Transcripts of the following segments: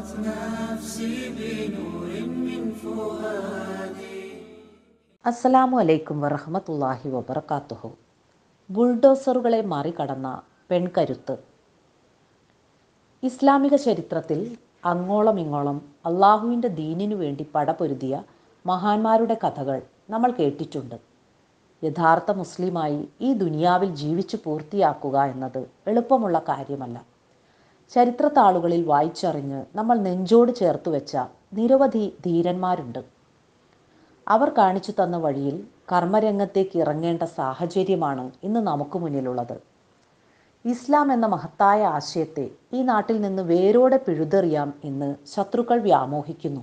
أضاءت نفسي بنور من فؤادي അസ്സലാമു അലൈക്കും വറഹമത്തല്ലാഹി വബർക്കാത്തുഹു ബുൾഡോസറുകളെ മറികടന്ന പെൺകരുത്ത് ഇസ്ലാമിക ചരിത്രത്തിൽ അങ്ങോളം ഇങ്ങോളം അള്ളാഹുവിൻ്റെ ദീനിനു വേണ്ടി പടപൊരുതിയ മഹാന്മാരുടെ കഥകൾ നമ്മൾ കേട്ടിട്ടുണ്ട് യഥാർത്ഥ മുസ്ലിമായി ഈ ദുനിയാവിൽ ജീവിച്ചു പൂർത്തിയാക്കുക എന്നത് എളുപ്പമുള്ള കാര്യമല്ല ചരിത്രത്താളുകളിൽ വായിച്ചറിഞ്ഞ് നമ്മൾ നെഞ്ചോട് ചേർത്ത് വെച്ച നിരവധി ധീരന്മാരുണ്ട് അവർ കാണിച്ചു തന്ന വഴിയിൽ കർമ്മരംഗത്തേക്ക് ഇറങ്ങേണ്ട സാഹചര്യമാണ് ഇന്ന് നമുക്ക് മുന്നിലുള്ളത് ഇസ്ലാം എന്ന മഹത്തായ ആശയത്തെ ഈ നാട്ടിൽ നിന്ന് വേരോടെ പിഴുതെറിയാം എന്ന് ശത്രുക്കൾ വ്യാമോഹിക്കുന്നു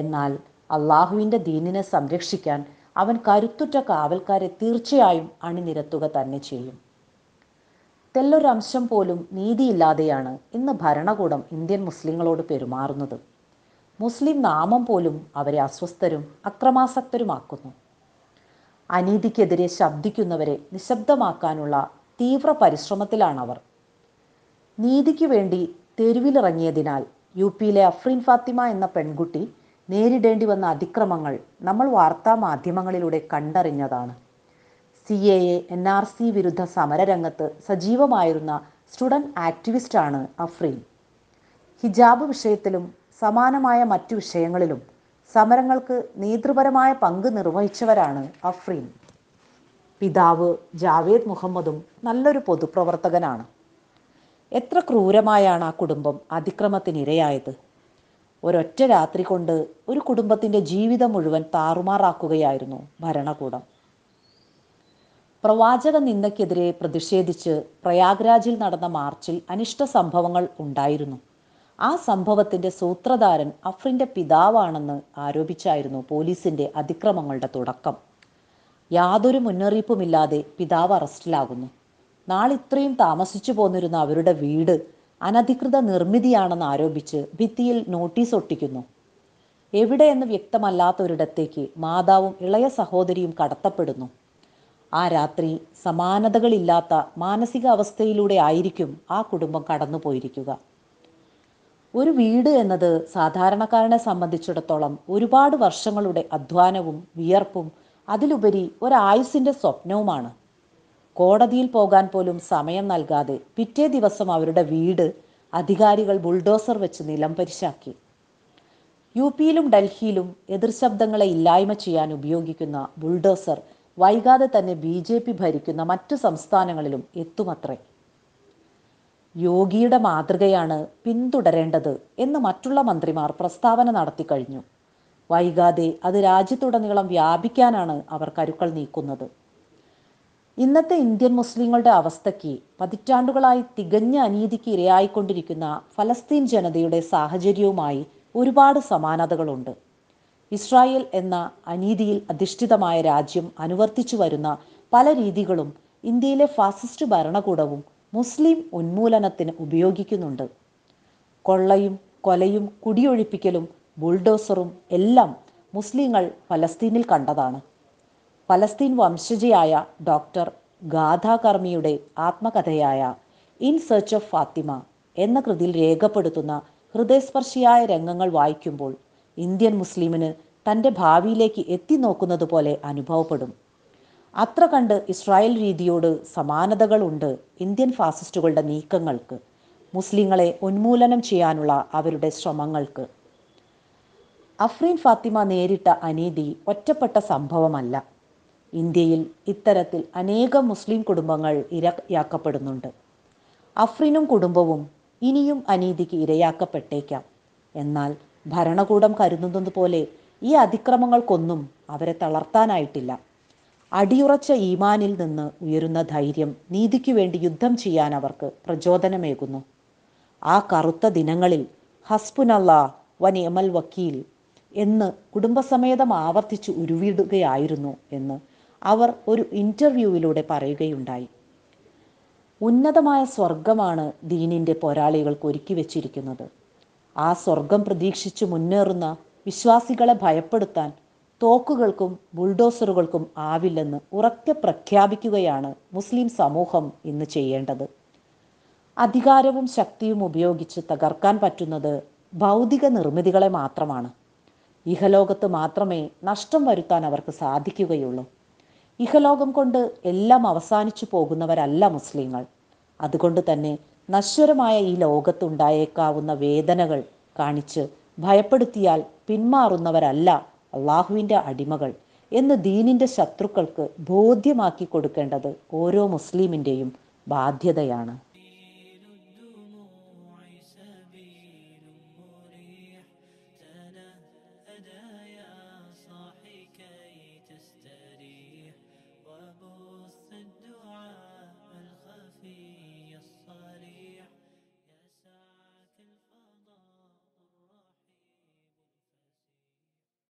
എന്നാൽ അള്ളാഹുവിൻ്റെ ദീനിനെ സംരക്ഷിക്കാൻ അവൻ കരുത്തുറ്റ കാവൽക്കാരെ തീർച്ചയായും അണിനിരത്തുക തന്നെ ചെയ്യും തെല്ലൊരംശം പോലും നീതിയില്ലാതെയാണ് ഇന്ന് ഭരണകൂടം ഇന്ത്യൻ മുസ്ലിങ്ങളോട് പെരുമാറുന്നത് മുസ്ലിം നാമം പോലും അവരെ അസ്വസ്ഥരും അക്രമാസക്തരുമാക്കുന്നു അനീതിക്കെതിരെ ശബ്ദിക്കുന്നവരെ നിശബ്ദമാക്കാനുള്ള തീവ്ര പരിശ്രമത്തിലാണവർ നീതിക്ക് വേണ്ടി തെരുവിലിറങ്ങിയതിനാൽ യു പിയിലെ അഫ്രീൻ ഫാത്തിമ എന്ന പെൺകുട്ടി നേരിടേണ്ടി വന്ന അതിക്രമങ്ങൾ നമ്മൾ വാർത്താ മാധ്യമങ്ങളിലൂടെ കണ്ടറിഞ്ഞതാണ് C A A N R C വിരുദ്ധ രംഗത്ത് സജീവമായിരുന്ന സ്റ്റുഡൻറ് ആക്ടിവിസ്റ്റാണ് അഫ്രീൻ ഹിജാബ് വിഷയത്തിലും സമാനമായ മറ്റു വിഷയങ്ങളിലും സമരങ്ങൾക്ക് നേതൃപരമായ പങ്ക് നിർവഹിച്ചവരാണ് അഫ്രീൻ പിതാവ് ജാവേദ് മുഹമ്മദും നല്ലൊരു പൊതുപ്രവർത്തകനാണ് എത്ര ക്രൂരമായാണ് ആ കുടുംബം അതിക്രമത്തിനിരയായത് ഒരൊറ്റ രാത്രി കൊണ്ട് ഒരു കുടുംബത്തിൻ്റെ ജീവിതം മുഴുവൻ താറുമാറാക്കുകയായിരുന്നു ഭരണകൂടം പ്രവാചക നിന്ദക്കെതിരെ പ്രതിഷേധിച്ച് പ്രയാഗ്രാജിൽ നടന്ന മാർച്ചിൽ അനിഷ്ട സംഭവങ്ങൾ ഉണ്ടായിരുന്നു ആ സംഭവത്തിന്റെ സൂത്രധാരൻ അഫ്രിന്റെ പിതാവാണെന്ന് ആരോപിച്ചായിരുന്നു പോലീസിന്റെ അതിക്രമങ്ങളുടെ തുടക്കം യാതൊരു മുന്നറിയിപ്പുമില്ലാതെ പിതാവ് അറസ്റ്റിലാകുന്നു നാളിത്രയും താമസിച്ചു പോന്നിരുന്ന അവരുടെ വീട് അനധികൃത നിർമ്മിതിയാണെന്ന് ആരോപിച്ച് ഭിത്തിയിൽ നോട്ടീസ് ഒട്ടിക്കുന്നു എവിടെയെന്ന് വ്യക്തമല്ലാത്തൊരിടത്തേക്ക് മാതാവും ഇളയ സഹോദരിയും കടത്തപ്പെടുന്നു ആ രാത്രി സമാനതകളില്ലാത്ത അവസ്ഥയിലൂടെ ആയിരിക്കും ആ കുടുംബം കടന്നു പോയിരിക്കുക ഒരു വീട് എന്നത് സാധാരണക്കാരനെ സംബന്ധിച്ചിടത്തോളം ഒരുപാട് വർഷങ്ങളുടെ അധ്വാനവും വിയർപ്പും അതിലുപരി ഒരായുസിൻ്റെ സ്വപ്നവുമാണ് കോടതിയിൽ പോകാൻ പോലും സമയം നൽകാതെ പിറ്റേ ദിവസം അവരുടെ വീട് അധികാരികൾ ബുൾഡോസർ വെച്ച് നിലം പരിശാക്കി യു പിയിലും ഡൽഹിയിലും എതിർശബ്ദങ്ങളെ ഇല്ലായ്മ ചെയ്യാൻ ഉപയോഗിക്കുന്ന ബുൾഡോസർ വൈകാതെ തന്നെ ബി ജെ പി ഭരിക്കുന്ന മറ്റു സംസ്ഥാനങ്ങളിലും എത്തുമത്രേ യോഗിയുടെ മാതൃകയാണ് പിന്തുടരേണ്ടത് എന്ന് മറ്റുള്ള മന്ത്രിമാർ പ്രസ്താവന നടത്തിക്കഴിഞ്ഞു വൈകാതെ അത് രാജ്യത്തുടനീളം വ്യാപിക്കാനാണ് അവർ കരുക്കൾ നീക്കുന്നത് ഇന്നത്തെ ഇന്ത്യൻ മുസ്ലിങ്ങളുടെ അവസ്ഥയ്ക്ക് പതിറ്റാണ്ടുകളായി തികഞ്ഞ അനീതിക്ക് ഇരയായിക്കൊണ്ടിരിക്കുന്ന ഫലസ്തീൻ ജനതയുടെ സാഹചര്യവുമായി ഒരുപാട് സമാനതകളുണ്ട് ഇസ്രായേൽ എന്ന അനീതിയിൽ അധിഷ്ഠിതമായ രാജ്യം അനുവർത്തിച്ചു വരുന്ന പല രീതികളും ഇന്ത്യയിലെ ഫാസിസ്റ്റ് ഭരണകൂടവും മുസ്ലിം ഉന്മൂലനത്തിന് ഉപയോഗിക്കുന്നുണ്ട് കൊള്ളയും കൊലയും കുടിയൊഴിപ്പിക്കലും ബുൾഡോസറും എല്ലാം മുസ്ലിങ്ങൾ ഫലസ്തീനിൽ കണ്ടതാണ് ഫലസ്തീൻ വംശജയായ ഡോക്ടർ ഗാഥാകർമ്മിയുടെ ആത്മകഥയായ ഇൻ സെർച്ച് ഓഫ് ഫാത്തിമ എന്ന കൃതിയിൽ രേഖപ്പെടുത്തുന്ന ഹൃദയസ്പർശിയായ രംഗങ്ങൾ വായിക്കുമ്പോൾ ഇന്ത്യൻ മുസ്ലിമിന് തൻ്റെ ഭാവിയിലേക്ക് നോക്കുന്നത് പോലെ അനുഭവപ്പെടും അത്ര കണ്ട് ഇസ്രായേൽ രീതിയോട് സമാനതകളുണ്ട് ഇന്ത്യൻ ഫാസിസ്റ്റുകളുടെ നീക്കങ്ങൾക്ക് മുസ്ലിങ്ങളെ ഉന്മൂലനം ചെയ്യാനുള്ള അവരുടെ ശ്രമങ്ങൾക്ക് അഫ്രീൻ ഫാത്തിമ നേരിട്ട അനീതി ഒറ്റപ്പെട്ട സംഭവമല്ല ഇന്ത്യയിൽ ഇത്തരത്തിൽ അനേകം മുസ്ലിം കുടുംബങ്ങൾ ഇരയാക്കപ്പെടുന്നുണ്ട് അഫ്രീനും കുടുംബവും ഇനിയും അനീതിക്ക് ഇരയാക്കപ്പെട്ടേക്കാം എന്നാൽ ഭരണകൂടം കരുതുന്നത് പോലെ ഈ അതിക്രമങ്ങൾക്കൊന്നും അവരെ തളർത്താനായിട്ടില്ല അടിയുറച്ച ഈമാനിൽ നിന്ന് ഉയരുന്ന ധൈര്യം നീതിക്കു വേണ്ടി യുദ്ധം ചെയ്യാൻ അവർക്ക് പ്രചോദനമേകുന്നു ആ കറുത്ത ദിനങ്ങളിൽ വൻ വനിയമൽ വക്കീൽ എന്ന് കുടുംബസമേതം ആവർത്തിച്ച് ഉരുവിടുകയായിരുന്നു എന്ന് അവർ ഒരു ഇൻ്റർവ്യൂവിലൂടെ പറയുകയുണ്ടായി ഉന്നതമായ സ്വർഗമാണ് ദീനിൻ്റെ പോരാളികൾക്ക് ഒരുക്കി വെച്ചിരിക്കുന്നത് ആ സ്വർഗം പ്രതീക്ഷിച്ചു മുന്നേറുന്ന വിശ്വാസികളെ ഭയപ്പെടുത്താൻ തോക്കുകൾക്കും ബുൾഡോസറുകൾക്കും ആവില്ലെന്ന് ഉറക്കെ പ്രഖ്യാപിക്കുകയാണ് മുസ്ലിം സമൂഹം ഇന്ന് ചെയ്യേണ്ടത് അധികാരവും ശക്തിയും ഉപയോഗിച്ച് തകർക്കാൻ പറ്റുന്നത് ഭൗതിക നിർമ്മിതികളെ മാത്രമാണ് ഇഹലോകത്ത് മാത്രമേ നഷ്ടം വരുത്താൻ അവർക്ക് സാധിക്കുകയുള്ളൂ ഇഹലോകം കൊണ്ട് എല്ലാം അവസാനിച്ചു പോകുന്നവരല്ല മുസ്ലിങ്ങൾ അതുകൊണ്ട് തന്നെ നശ്വരമായ ഈ ലോകത്തുണ്ടായേക്കാവുന്ന വേദനകൾ കാണിച്ച് ഭയപ്പെടുത്തിയാൽ പിന്മാറുന്നവരല്ല അള്ളാഹുവിൻ്റെ അടിമകൾ എന്ന് ദീനിൻ്റെ ശത്രുക്കൾക്ക് ബോധ്യമാക്കി കൊടുക്കേണ്ടത് ഓരോ മുസ്ലിമിൻ്റെയും ബാധ്യതയാണ്